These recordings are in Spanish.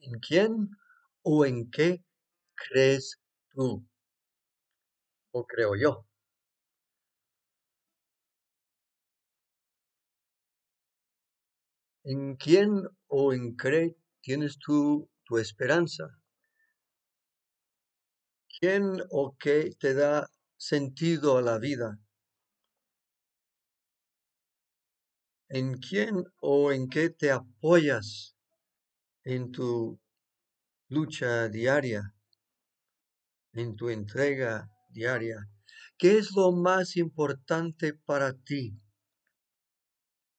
¿En quién o en qué crees tú? ¿O creo yo? ¿En quién o en qué tienes tú tu esperanza? ¿Quién o qué te da sentido a la vida? ¿En quién o en qué te apoyas? en tu lucha diaria, en tu entrega diaria. ¿Qué es lo más importante para ti?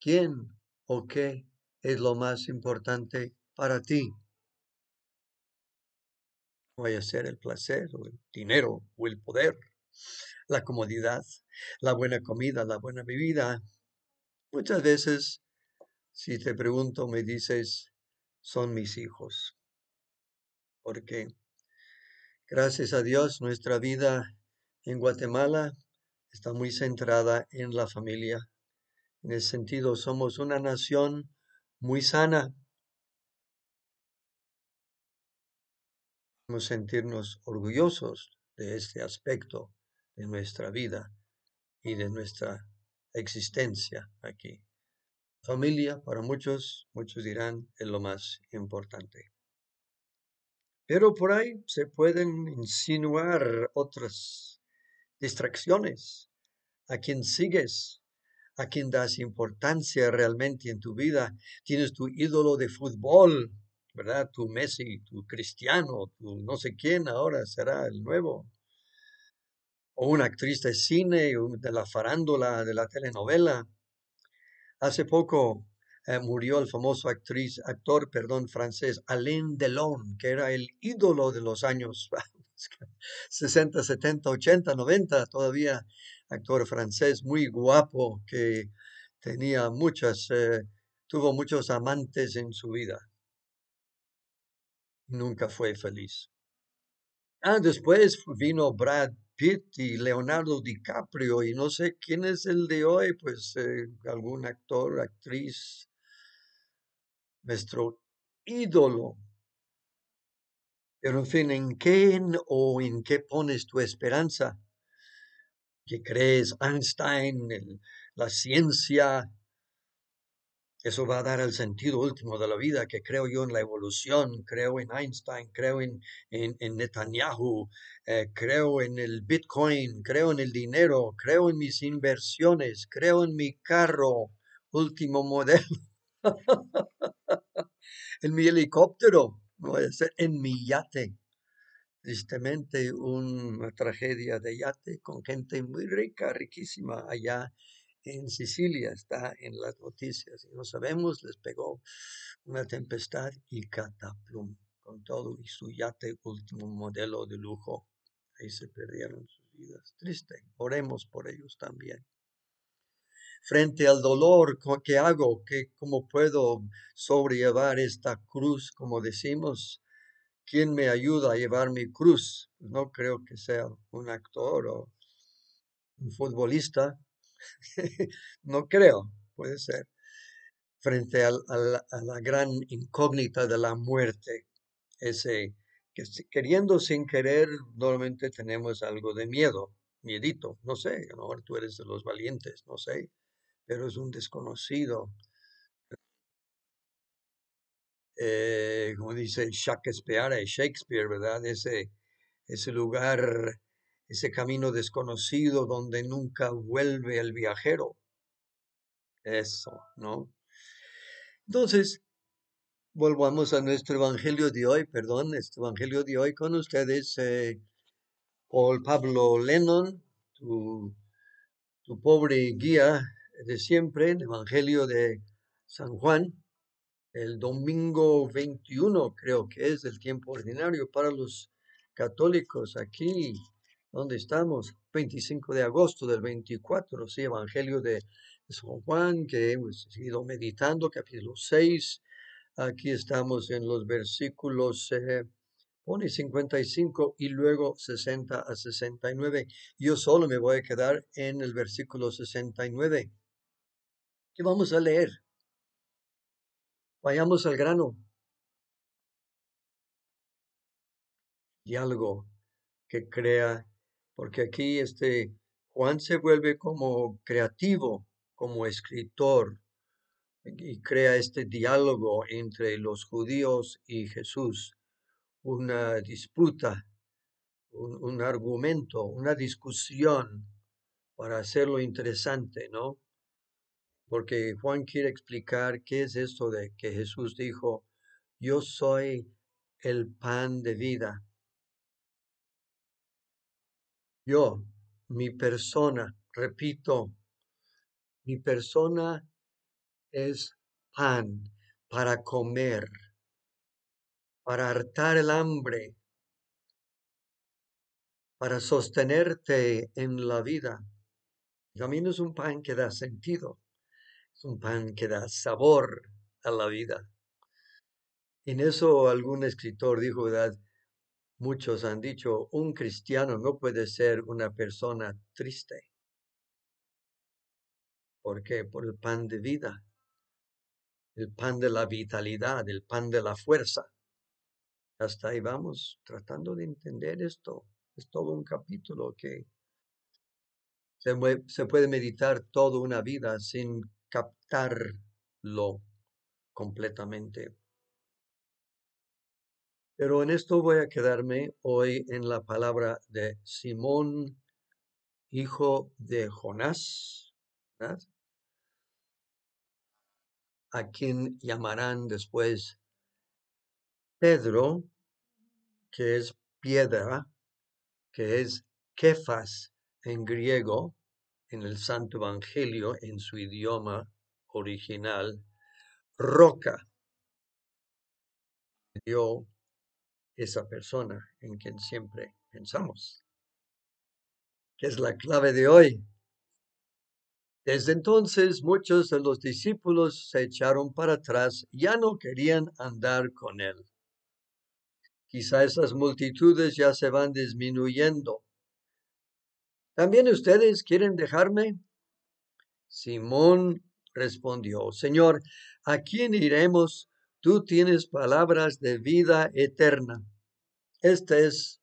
¿Quién o qué es lo más importante para ti? Vaya a ser el placer o el dinero o el poder, la comodidad, la buena comida, la buena bebida. Muchas veces, si te pregunto, me dices, son mis hijos. Porque gracias a Dios nuestra vida en Guatemala está muy centrada en la familia. En ese sentido, somos una nación muy sana. Podemos sentirnos orgullosos de este aspecto de nuestra vida y de nuestra existencia aquí. Familia para muchos, muchos dirán, es lo más importante. Pero por ahí se pueden insinuar otras distracciones. A quien sigues, a quien das importancia realmente en tu vida. Tienes tu ídolo de fútbol, ¿verdad? Tu Messi, tu Cristiano, tu no sé quién ahora será el nuevo. O una actriz de cine, de la farándula, de la telenovela. Hace poco eh, murió el famoso actriz, actor francés Alain Delon, que era el ídolo de los años 60, 70, 80, 90, todavía actor francés muy guapo que tenía muchas, eh, tuvo muchos amantes en su vida. Nunca fue feliz. Ah, después vino Brad Pitt Leonardo DiCaprio y no sé quién es el de hoy, pues eh, algún actor, actriz, nuestro ídolo. Pero en fin, ¿en qué o en qué pones tu esperanza? ¿Qué crees? Einstein, la ciencia, eso va a dar el sentido último de la vida, que creo yo en la evolución, creo en Einstein, creo en, en, Netanyahu, eh, creo en el Bitcoin, creo en el dinero, creo en mis inversiones, creo en mi carro último modelo, en mi helicóptero, en mi yate. Tristemente una tragedia de yate con gente muy rica, riquísima allá en Sicilia está en las noticias y no sabemos, les pegó una tempestad y Cataplum, con todo y su yate último modelo de lujo. Ahí se perdieron sus vidas. Triste, oremos por ellos también. Frente al dolor, ¿qué hago? ¿Cómo puedo sobrellevar esta cruz, como decimos? ¿Quién me ayuda a llevar mi cruz? No creo que sea un actor o un futbolista, no creo, puede ser, frente a la gran incógnita de la muerte, ese que queriendo sin querer, normalmente tenemos algo de miedo, miedito, no sé, a lo tú eres de los valientes, no sé, pero es un desconocido. Eh, como dice Shakespeare, Shakespeare, ¿verdad? ese lugar ese camino desconocido donde nunca vuelve el viajero. Eso, ¿no? Entonces, volvamos a nuestro Evangelio de hoy, perdón, este Evangelio de hoy con ustedes, eh, Paul Pablo Lennon, tu, tu pobre guía de siempre, el Evangelio de San Juan, el domingo 21, creo que es el tiempo ordinario para los católicos aquí ¿dónde estamos, 25 de agosto del 24, sí, Evangelio de San Juan, que hemos seguido meditando, capítulo 6. Aquí estamos en los versículos eh, pone 55 y luego 60 a 69. Yo solo me voy a quedar en el versículo 69. ¿Qué vamos a leer? Vayamos al grano. Y algo que crea porque aquí este, Juan se vuelve como creativo, como escritor, y crea este diálogo entre los judíos y Jesús, una disputa, un, un argumento, una discusión para hacerlo interesante, ¿no? Porque Juan quiere explicar qué es esto de que Jesús dijo, yo soy el pan de vida yo, mi persona, repito, mi persona es pan para comer, para hartar el hambre, para sostenerte en la vida. El camino es un pan que da sentido, es un pan que da sabor a la vida. En eso algún escritor dijo, ¿verdad? Muchos han dicho, un cristiano no puede ser una persona triste. ¿Por qué? Por el pan de vida, el pan de la vitalidad, el pan de la fuerza. Hasta ahí vamos tratando de entender esto. Es todo un capítulo que se, se puede meditar toda una vida sin captarlo completamente. Pero en esto voy a quedarme hoy en la palabra de Simón, hijo de Jonás, a quien llamarán después Pedro, que es piedra, que es kefas en griego, en el Santo Evangelio, en su idioma original, roca. Dio esa persona en quien siempre pensamos, que es la clave de hoy. Desde entonces muchos de los discípulos se echaron para atrás, ya no querían andar con él. Quizá esas multitudes ya se van disminuyendo. ¿También ustedes quieren dejarme? Simón respondió, Señor, ¿a quién iremos? tú tienes palabras de vida eterna. Este es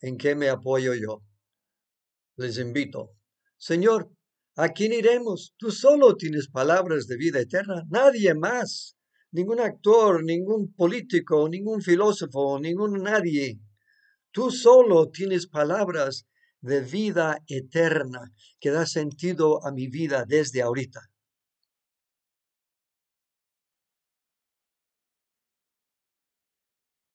en qué me apoyo yo. Les invito. Señor, ¿a quién iremos? Tú solo tienes palabras de vida eterna, nadie más. Ningún actor, ningún político, ningún filósofo, ningún nadie. Tú solo tienes palabras de vida eterna que da sentido a mi vida desde ahorita.